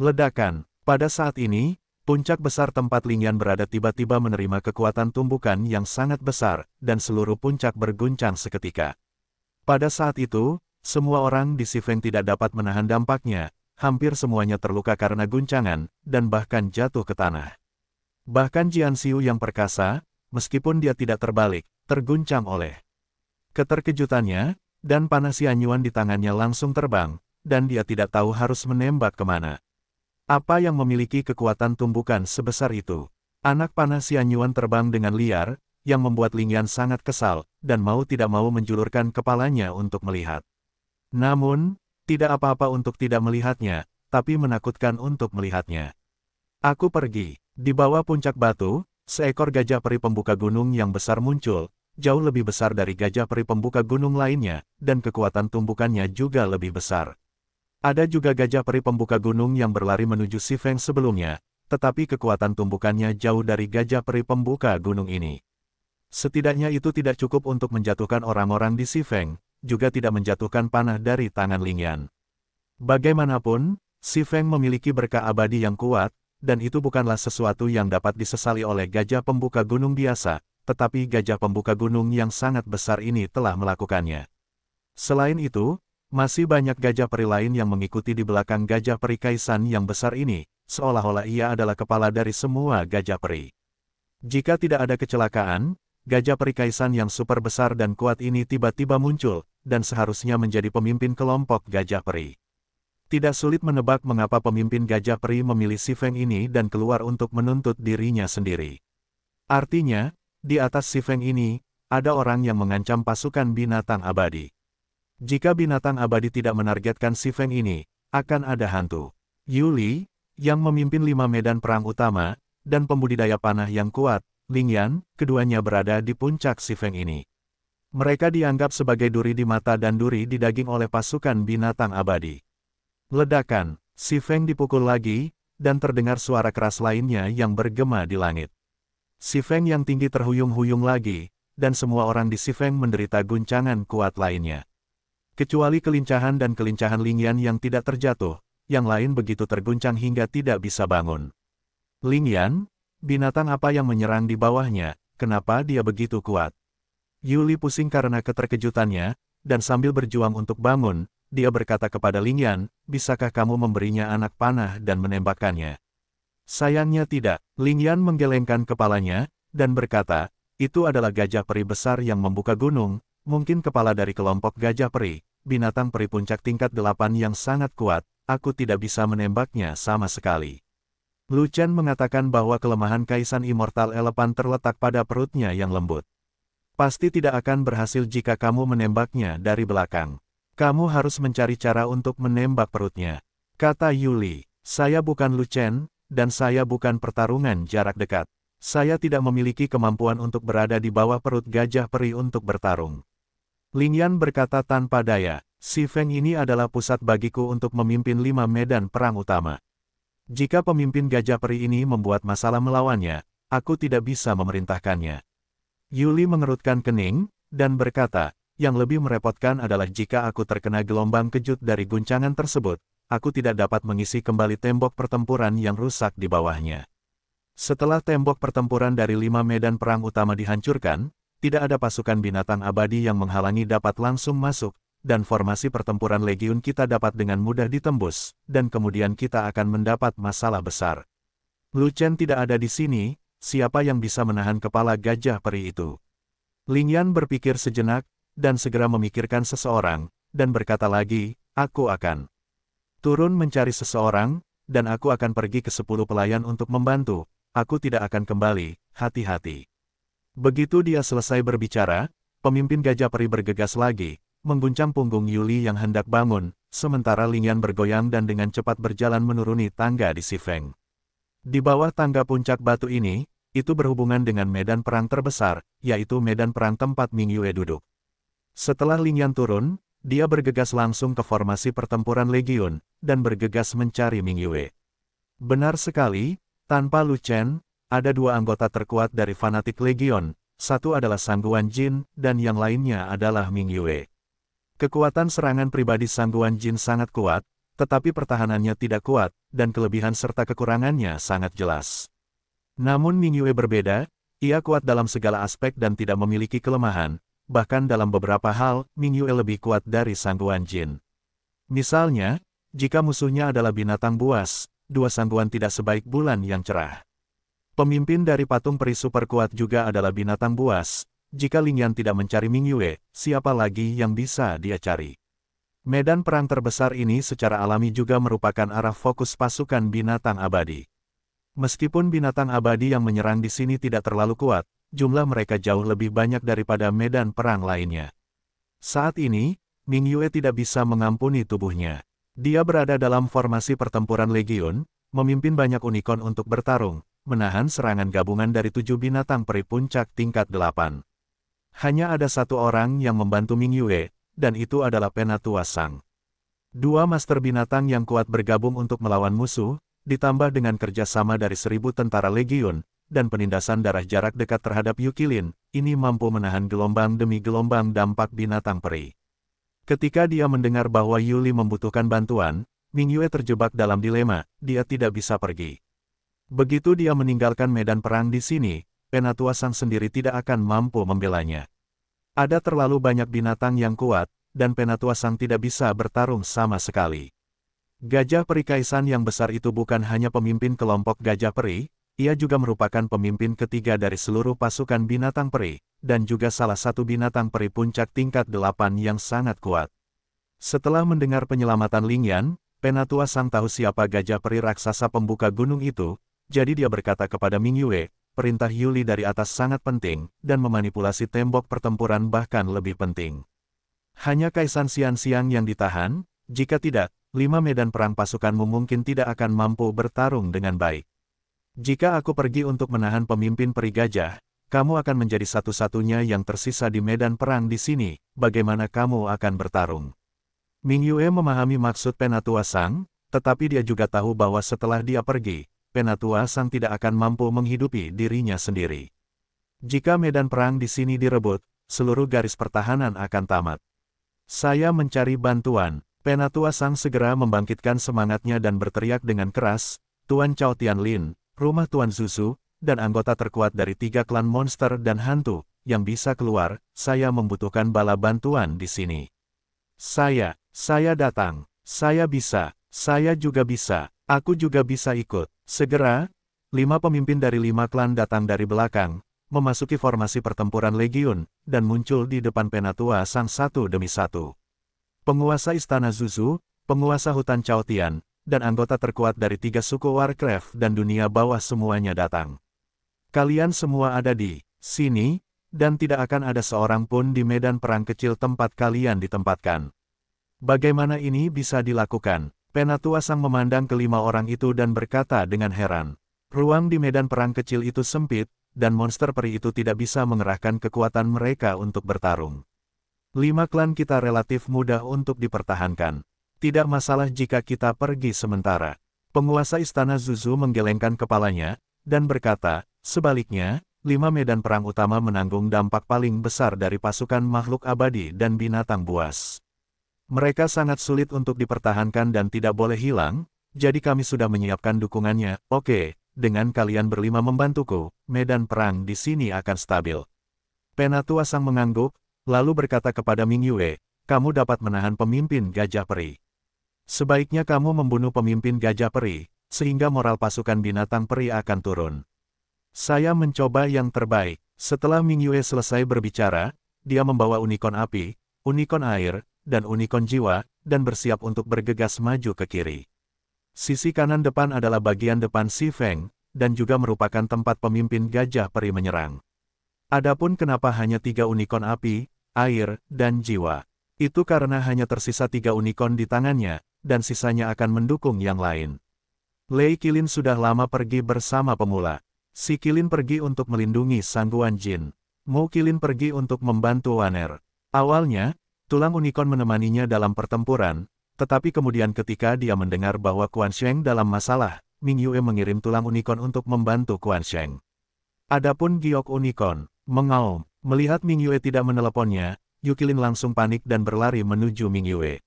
Ledakan, pada saat ini, puncak besar tempat Lingyan berada tiba-tiba menerima kekuatan tumbukan yang sangat besar, dan seluruh puncak berguncang seketika. Pada saat itu, semua orang di Sifeng tidak dapat menahan dampaknya, hampir semuanya terluka karena guncangan, dan bahkan jatuh ke tanah. Bahkan Jian Siu yang perkasa, meskipun dia tidak terbalik, terguncang oleh Keterkejutannya, dan panas Yanyuan di tangannya langsung terbang, dan dia tidak tahu harus menembak kemana. Apa yang memiliki kekuatan tumbukan sebesar itu? Anak panas Yanyuan terbang dengan liar, yang membuat Lingyan sangat kesal, dan mau tidak mau menjulurkan kepalanya untuk melihat. Namun, tidak apa-apa untuk tidak melihatnya, tapi menakutkan untuk melihatnya. Aku pergi. Di bawah puncak batu, seekor gajah peri pembuka gunung yang besar muncul, jauh lebih besar dari gajah peri pembuka gunung lainnya, dan kekuatan tumbukannya juga lebih besar. Ada juga gajah peri pembuka gunung yang berlari menuju Si Feng sebelumnya, tetapi kekuatan tumbukannya jauh dari gajah peri pembuka gunung ini. Setidaknya itu tidak cukup untuk menjatuhkan orang-orang di Si Feng, juga tidak menjatuhkan panah dari tangan Ling Yan. Bagaimanapun, Si Feng memiliki berkah abadi yang kuat, dan itu bukanlah sesuatu yang dapat disesali oleh gajah pembuka gunung biasa, tetapi gajah pembuka gunung yang sangat besar ini telah melakukannya. Selain itu, masih banyak gajah peri lain yang mengikuti di belakang gajah peri Kaisan yang besar ini, seolah-olah ia adalah kepala dari semua gajah peri. Jika tidak ada kecelakaan, gajah peri Kaisan yang super besar dan kuat ini tiba-tiba muncul, dan seharusnya menjadi pemimpin kelompok gajah peri. Tidak sulit menebak mengapa pemimpin Gajah Peri memilih si Feng ini dan keluar untuk menuntut dirinya sendiri. Artinya, di atas Sifeng ini, ada orang yang mengancam pasukan binatang abadi. Jika binatang abadi tidak menargetkan Sifeng ini, akan ada hantu. Yuli, yang memimpin lima medan perang utama, dan pembudidaya panah yang kuat, Ling Yan, keduanya berada di puncak Sifeng ini. Mereka dianggap sebagai duri di mata dan duri di daging oleh pasukan binatang abadi. Ledakan, Sifeng dipukul lagi, dan terdengar suara keras lainnya yang bergema di langit. Si Feng yang tinggi terhuyung-huyung lagi, dan semua orang di Si Feng menderita guncangan kuat lainnya. Kecuali kelincahan dan kelincahan Lingyan yang tidak terjatuh, yang lain begitu terguncang hingga tidak bisa bangun. Lingyan, binatang apa yang menyerang di bawahnya, kenapa dia begitu kuat? Yuli pusing karena keterkejutannya, dan sambil berjuang untuk bangun, dia berkata kepada Lingyan, bisakah kamu memberinya anak panah dan menembakkannya? Sayangnya tidak, Ling Yan menggelengkan kepalanya, dan berkata, itu adalah gajah peri besar yang membuka gunung, mungkin kepala dari kelompok gajah peri, binatang peri puncak tingkat delapan yang sangat kuat, aku tidak bisa menembaknya sama sekali. Lu Chen mengatakan bahwa kelemahan Kaisan Immortal elepan terletak pada perutnya yang lembut. Pasti tidak akan berhasil jika kamu menembaknya dari belakang. Kamu harus mencari cara untuk menembak perutnya. Kata Yuli, saya bukan Lu Chen, dan saya bukan pertarungan jarak dekat. Saya tidak memiliki kemampuan untuk berada di bawah perut gajah peri untuk bertarung. Ling Yan berkata tanpa daya, si Feng ini adalah pusat bagiku untuk memimpin lima medan perang utama. Jika pemimpin gajah peri ini membuat masalah melawannya, aku tidak bisa memerintahkannya. Yuli mengerutkan kening, dan berkata, yang lebih merepotkan adalah jika aku terkena gelombang kejut dari guncangan tersebut, aku tidak dapat mengisi kembali tembok pertempuran yang rusak di bawahnya. Setelah tembok pertempuran dari lima medan perang utama dihancurkan, tidak ada pasukan binatang abadi yang menghalangi dapat langsung masuk, dan formasi pertempuran legiun kita dapat dengan mudah ditembus, dan kemudian kita akan mendapat masalah besar. Lucen tidak ada di sini, siapa yang bisa menahan kepala gajah peri itu? Ling Yan berpikir sejenak, dan segera memikirkan seseorang, dan berkata lagi, aku akan. Turun mencari seseorang, dan aku akan pergi ke sepuluh pelayan untuk membantu, aku tidak akan kembali, hati-hati. Begitu dia selesai berbicara, pemimpin gajah peri bergegas lagi, mengguncang punggung Yuli yang hendak bangun, sementara Lingyan bergoyang dan dengan cepat berjalan menuruni tangga di Sifeng. Di bawah tangga puncak batu ini, itu berhubungan dengan medan perang terbesar, yaitu medan perang tempat Ming Yue duduk. Setelah Lingyan turun, dia bergegas langsung ke formasi pertempuran Legiun, dan bergegas mencari Ming Yue. Benar sekali, tanpa Lu Chen, ada dua anggota terkuat dari fanatik Legion, satu adalah Sangguan Jin, dan yang lainnya adalah Ming Yue. Kekuatan serangan pribadi Sangguan Jin sangat kuat, tetapi pertahanannya tidak kuat, dan kelebihan serta kekurangannya sangat jelas. Namun Ming Yue berbeda, ia kuat dalam segala aspek dan tidak memiliki kelemahan, bahkan dalam beberapa hal, Ming Yue lebih kuat dari sangguan jin. Misalnya, jika musuhnya adalah binatang buas, dua sangguan tidak sebaik bulan yang cerah. Pemimpin dari patung peri super kuat juga adalah binatang buas, jika Ling Yan tidak mencari Ming Yue, siapa lagi yang bisa dia cari? Medan perang terbesar ini secara alami juga merupakan arah fokus pasukan binatang abadi. Meskipun binatang abadi yang menyerang di sini tidak terlalu kuat, jumlah mereka jauh lebih banyak daripada medan perang lainnya. Saat ini, Ming Yue tidak bisa mengampuni tubuhnya. Dia berada dalam formasi pertempuran legiun, memimpin banyak unicorn untuk bertarung, menahan serangan gabungan dari tujuh binatang peri puncak tingkat delapan. Hanya ada satu orang yang membantu Ming Yue, dan itu adalah Penatua Sang. Dua master binatang yang kuat bergabung untuk melawan musuh, ditambah dengan kerjasama dari seribu tentara legiun, dan penindasan darah jarak dekat terhadap Yukilin, ini mampu menahan gelombang demi gelombang dampak binatang peri. Ketika dia mendengar bahwa Yuli membutuhkan bantuan, Ming Yue terjebak dalam dilema, dia tidak bisa pergi. Begitu dia meninggalkan medan perang di sini, Penatua Sang sendiri tidak akan mampu membelanya. Ada terlalu banyak binatang yang kuat, dan Penatua Sang tidak bisa bertarung sama sekali. Gajah peri Kaisan yang besar itu bukan hanya pemimpin kelompok gajah peri, ia juga merupakan pemimpin ketiga dari seluruh pasukan binatang peri, dan juga salah satu binatang peri puncak tingkat delapan yang sangat kuat. Setelah mendengar penyelamatan Lingyan, Penatua Sang tahu siapa gajah peri raksasa pembuka gunung itu, jadi dia berkata kepada Ming Yue, perintah Yuli dari atas sangat penting, dan memanipulasi tembok pertempuran bahkan lebih penting. Hanya Kaisan Siang-Siang yang ditahan, jika tidak, lima medan perang pasukanmu mungkin tidak akan mampu bertarung dengan baik. Jika aku pergi untuk menahan pemimpin peri gajah, kamu akan menjadi satu-satunya yang tersisa di medan perang di sini, bagaimana kamu akan bertarung. Ming Yue memahami maksud Penatua Sang, tetapi dia juga tahu bahwa setelah dia pergi, Penatua Sang tidak akan mampu menghidupi dirinya sendiri. Jika medan perang di sini direbut, seluruh garis pertahanan akan tamat. Saya mencari bantuan, Penatua Sang segera membangkitkan semangatnya dan berteriak dengan keras, Tuan Chao Tianlin, rumah Tuan Zuzu, dan anggota terkuat dari tiga klan monster dan hantu, yang bisa keluar, saya membutuhkan bala bantuan di sini. Saya, saya datang, saya bisa, saya juga bisa, aku juga bisa ikut. Segera, lima pemimpin dari lima klan datang dari belakang, memasuki formasi pertempuran legiun, dan muncul di depan penatua sang satu demi satu. Penguasa Istana Zuzu, penguasa hutan Chaotian, dan anggota terkuat dari tiga suku Warcraft dan dunia bawah semuanya datang. Kalian semua ada di sini, dan tidak akan ada seorang pun di medan perang kecil tempat kalian ditempatkan. Bagaimana ini bisa dilakukan? Penatua Sang memandang kelima orang itu dan berkata dengan heran. Ruang di medan perang kecil itu sempit, dan monster peri itu tidak bisa mengerahkan kekuatan mereka untuk bertarung. Lima klan kita relatif mudah untuk dipertahankan. Tidak masalah jika kita pergi sementara. Penguasa istana Zuzu menggelengkan kepalanya, dan berkata, sebaliknya, lima medan perang utama menanggung dampak paling besar dari pasukan makhluk abadi dan binatang buas. Mereka sangat sulit untuk dipertahankan dan tidak boleh hilang, jadi kami sudah menyiapkan dukungannya, oke, dengan kalian berlima membantuku, medan perang di sini akan stabil. Penatua Sang mengangguk, lalu berkata kepada Ming Yue, kamu dapat menahan pemimpin gajah peri. Sebaiknya kamu membunuh pemimpin gajah peri, sehingga moral pasukan binatang peri akan turun. Saya mencoba yang terbaik. Setelah Ming Yue selesai berbicara, dia membawa unicorn api, unicorn air, dan unicorn jiwa, dan bersiap untuk bergegas maju ke kiri. Sisi kanan depan adalah bagian depan Si Feng, dan juga merupakan tempat pemimpin gajah peri menyerang. Adapun kenapa hanya tiga unicorn api, air, dan jiwa. Itu karena hanya tersisa tiga unicorn di tangannya, dan sisanya akan mendukung yang lain. Lei Kilin sudah lama pergi bersama pemula. Si Kilin pergi untuk melindungi Sangguan Jin. Mo Kilin pergi untuk membantu Waner. Awalnya, tulang unicorn menemaninya dalam pertempuran, tetapi kemudian ketika dia mendengar bahwa Kuan Sheng dalam masalah, Ming Yue mengirim tulang unicorn untuk membantu Kuan Sheng. Adapun giok unicorn, mengaum, melihat Ming Yue tidak meneleponnya, Yukilin langsung panik dan berlari menuju Ming Yue.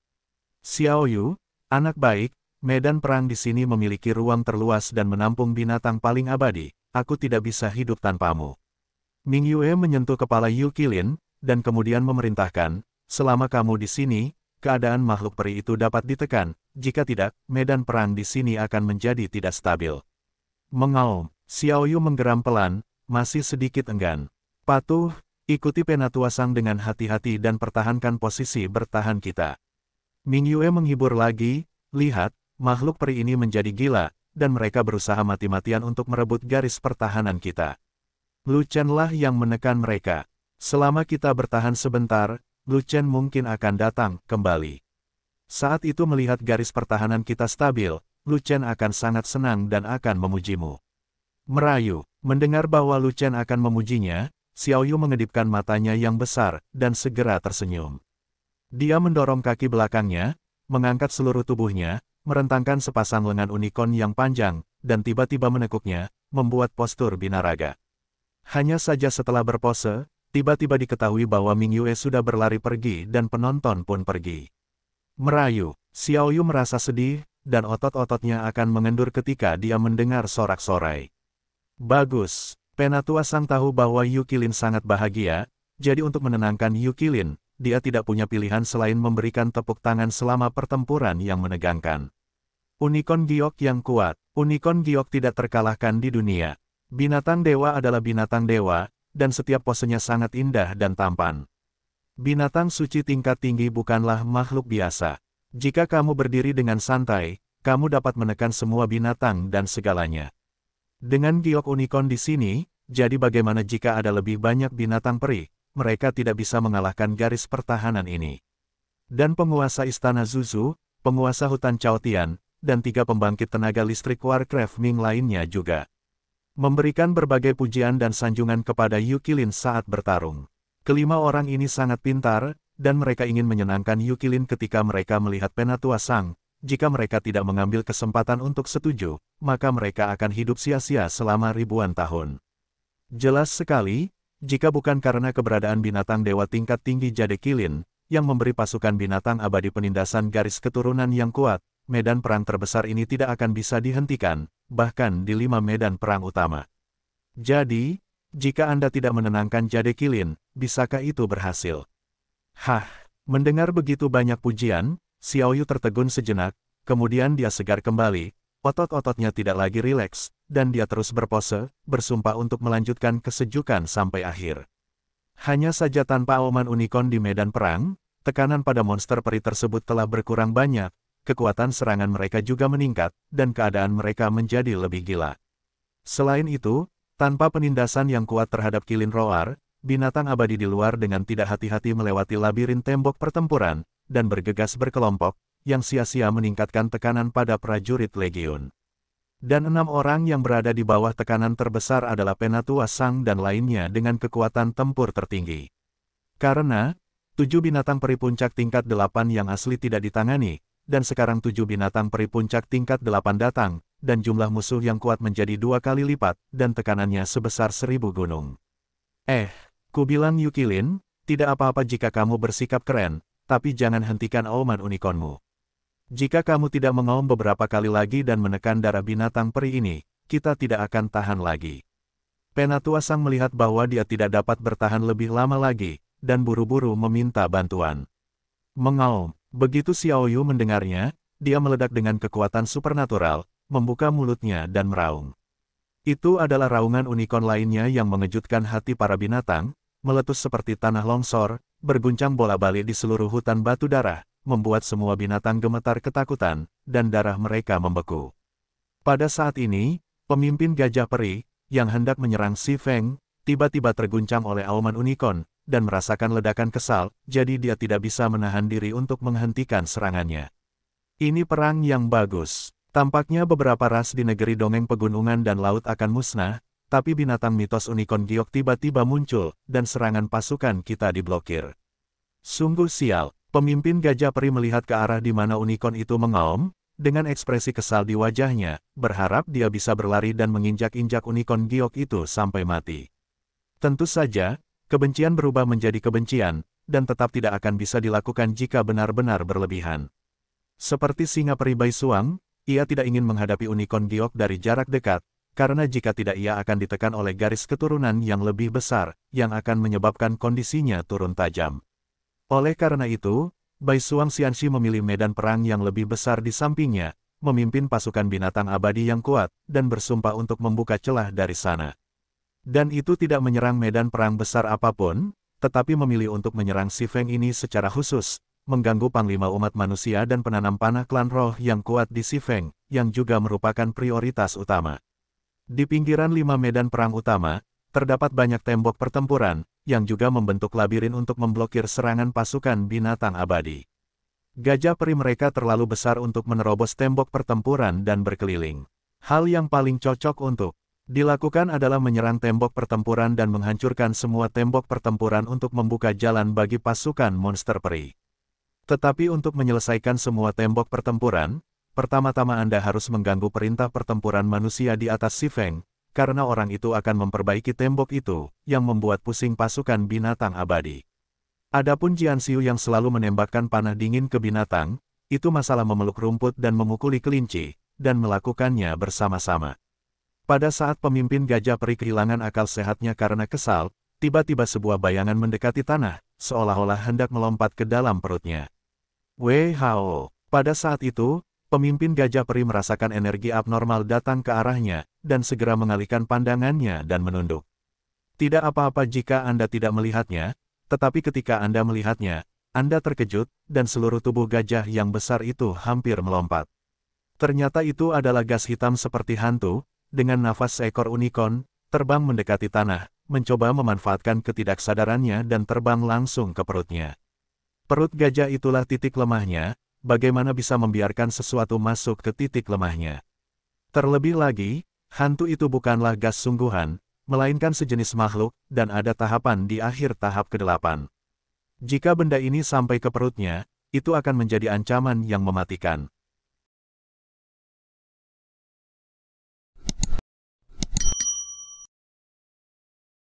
Xiao Yu, Anak baik, medan perang di sini memiliki ruang terluas dan menampung binatang paling abadi, aku tidak bisa hidup tanpamu. Ming Yue menyentuh kepala Yu Qilin, dan kemudian memerintahkan, selama kamu di sini, keadaan makhluk peri itu dapat ditekan, jika tidak, medan perang di sini akan menjadi tidak stabil. Mengaum, Xiao Yu menggeram pelan, masih sedikit enggan. Patuh, ikuti penatua dengan hati-hati dan pertahankan posisi bertahan kita. Ming Yue menghibur lagi, lihat, makhluk peri ini menjadi gila, dan mereka berusaha mati-matian untuk merebut garis pertahanan kita. Lu Chen lah yang menekan mereka. Selama kita bertahan sebentar, Lu Chen mungkin akan datang kembali. Saat itu melihat garis pertahanan kita stabil, Lu Chen akan sangat senang dan akan memujimu. Merayu, mendengar bahwa Lu Chen akan memujinya, Xiaoyu mengedipkan matanya yang besar dan segera tersenyum. Dia mendorong kaki belakangnya, mengangkat seluruh tubuhnya, merentangkan sepasang lengan unicorn yang panjang, dan tiba-tiba menekuknya, membuat postur binaraga. Hanya saja setelah berpose, tiba-tiba diketahui bahwa Ming Yue sudah berlari pergi dan penonton pun pergi. Merayu, Xiao Yu merasa sedih, dan otot-ototnya akan mengendur ketika dia mendengar sorak-sorai. Bagus, Penatua Sang tahu bahwa Yukilin sangat bahagia, jadi untuk menenangkan Yukilin, dia tidak punya pilihan selain memberikan tepuk tangan selama pertempuran yang menegangkan. Unicorn giok yang kuat, unicorn giok tidak terkalahkan di dunia. Binatang dewa adalah binatang dewa, dan setiap posenya sangat indah dan tampan. Binatang suci tingkat tinggi bukanlah makhluk biasa. Jika kamu berdiri dengan santai, kamu dapat menekan semua binatang dan segalanya. Dengan giok unicorn di sini, jadi bagaimana jika ada lebih banyak binatang perih? mereka tidak bisa mengalahkan garis pertahanan ini. Dan penguasa Istana Zuzu, penguasa hutan Chaotian, dan tiga pembangkit tenaga listrik Warcraft Ming lainnya juga. Memberikan berbagai pujian dan sanjungan kepada Yukilin saat bertarung. Kelima orang ini sangat pintar, dan mereka ingin menyenangkan Yukilin ketika mereka melihat Penatua Sang. Jika mereka tidak mengambil kesempatan untuk setuju, maka mereka akan hidup sia-sia selama ribuan tahun. Jelas sekali, jika bukan karena keberadaan binatang dewa tingkat tinggi Jade Kilin, yang memberi pasukan binatang abadi penindasan garis keturunan yang kuat, medan perang terbesar ini tidak akan bisa dihentikan, bahkan di lima medan perang utama. Jadi, jika Anda tidak menenangkan Jade Kilin, bisakah itu berhasil? Hah, mendengar begitu banyak pujian, Xiaoyu tertegun sejenak, kemudian dia segar kembali, Otot-ototnya tidak lagi rileks, dan dia terus berpose, bersumpah untuk melanjutkan kesejukan sampai akhir. Hanya saja tanpa auman unicorn di medan perang, tekanan pada monster peri tersebut telah berkurang banyak, kekuatan serangan mereka juga meningkat, dan keadaan mereka menjadi lebih gila. Selain itu, tanpa penindasan yang kuat terhadap Kilin Roar, binatang abadi di luar dengan tidak hati-hati melewati labirin tembok pertempuran, dan bergegas berkelompok, yang sia-sia meningkatkan tekanan pada prajurit legiun. Dan enam orang yang berada di bawah tekanan terbesar adalah Penatua Sang dan lainnya dengan kekuatan tempur tertinggi. Karena, tujuh binatang peri puncak tingkat delapan yang asli tidak ditangani, dan sekarang tujuh binatang peri puncak tingkat delapan datang, dan jumlah musuh yang kuat menjadi dua kali lipat, dan tekanannya sebesar seribu gunung. Eh, ku bilang Yukilin, tidak apa-apa jika kamu bersikap keren, tapi jangan hentikan oman unikonmu. Jika kamu tidak mengaum beberapa kali lagi dan menekan darah binatang peri ini, kita tidak akan tahan lagi. Penatua Sang melihat bahwa dia tidak dapat bertahan lebih lama lagi, dan buru-buru meminta bantuan. Mengaum, begitu Xiao Yu mendengarnya, dia meledak dengan kekuatan supernatural, membuka mulutnya dan meraung. Itu adalah raungan unicorn lainnya yang mengejutkan hati para binatang, meletus seperti tanah longsor, berguncang bola-balik di seluruh hutan batu darah, membuat semua binatang gemetar ketakutan, dan darah mereka membeku. Pada saat ini, pemimpin gajah peri, yang hendak menyerang Si Feng, tiba-tiba terguncang oleh auman unicorn, dan merasakan ledakan kesal, jadi dia tidak bisa menahan diri untuk menghentikan serangannya. Ini perang yang bagus. Tampaknya beberapa ras di negeri dongeng pegunungan dan laut akan musnah, tapi binatang mitos unicorn giok tiba-tiba muncul, dan serangan pasukan kita diblokir. Sungguh sial, Pemimpin gajah peri melihat ke arah di mana unicorn itu mengaum, dengan ekspresi kesal di wajahnya, berharap dia bisa berlari dan menginjak-injak unicorn giok itu sampai mati. Tentu saja, kebencian berubah menjadi kebencian, dan tetap tidak akan bisa dilakukan jika benar-benar berlebihan. Seperti singa peri Bai Suang, ia tidak ingin menghadapi unicorn giok dari jarak dekat, karena jika tidak ia akan ditekan oleh garis keturunan yang lebih besar, yang akan menyebabkan kondisinya turun tajam. Oleh karena itu, Bai Suang Xianxi memilih medan perang yang lebih besar di sampingnya, memimpin pasukan binatang abadi yang kuat, dan bersumpah untuk membuka celah dari sana. Dan itu tidak menyerang medan perang besar apapun, tetapi memilih untuk menyerang si Feng ini secara khusus, mengganggu panglima umat manusia dan penanam panah klan roh yang kuat di si Feng, yang juga merupakan prioritas utama. Di pinggiran lima medan perang utama, terdapat banyak tembok pertempuran, yang juga membentuk labirin untuk memblokir serangan pasukan binatang abadi. Gajah peri mereka terlalu besar untuk menerobos tembok pertempuran dan berkeliling. Hal yang paling cocok untuk dilakukan adalah menyerang tembok pertempuran dan menghancurkan semua tembok pertempuran untuk membuka jalan bagi pasukan monster peri. Tetapi untuk menyelesaikan semua tembok pertempuran, pertama-tama Anda harus mengganggu perintah pertempuran manusia di atas Sifeng, karena orang itu akan memperbaiki tembok itu, yang membuat pusing pasukan binatang abadi. Adapun Jian Xiu yang selalu menembakkan panah dingin ke binatang, itu masalah memeluk rumput dan memukuli kelinci, dan melakukannya bersama-sama. Pada saat pemimpin gajah peri kehilangan akal sehatnya karena kesal, tiba-tiba sebuah bayangan mendekati tanah, seolah-olah hendak melompat ke dalam perutnya. Wei Hao, pada saat itu, pemimpin gajah peri merasakan energi abnormal datang ke arahnya, dan segera mengalihkan pandangannya dan menunduk. Tidak apa-apa jika Anda tidak melihatnya, tetapi ketika Anda melihatnya, Anda terkejut, dan seluruh tubuh gajah yang besar itu hampir melompat. Ternyata itu adalah gas hitam seperti hantu, dengan nafas seekor unicorn, terbang mendekati tanah, mencoba memanfaatkan ketidaksadarannya dan terbang langsung ke perutnya. Perut gajah itulah titik lemahnya, bagaimana bisa membiarkan sesuatu masuk ke titik lemahnya. Terlebih lagi, hantu itu bukanlah gas sungguhan, melainkan sejenis makhluk, dan ada tahapan di akhir tahap kedelapan. Jika benda ini sampai ke perutnya, itu akan menjadi ancaman yang mematikan.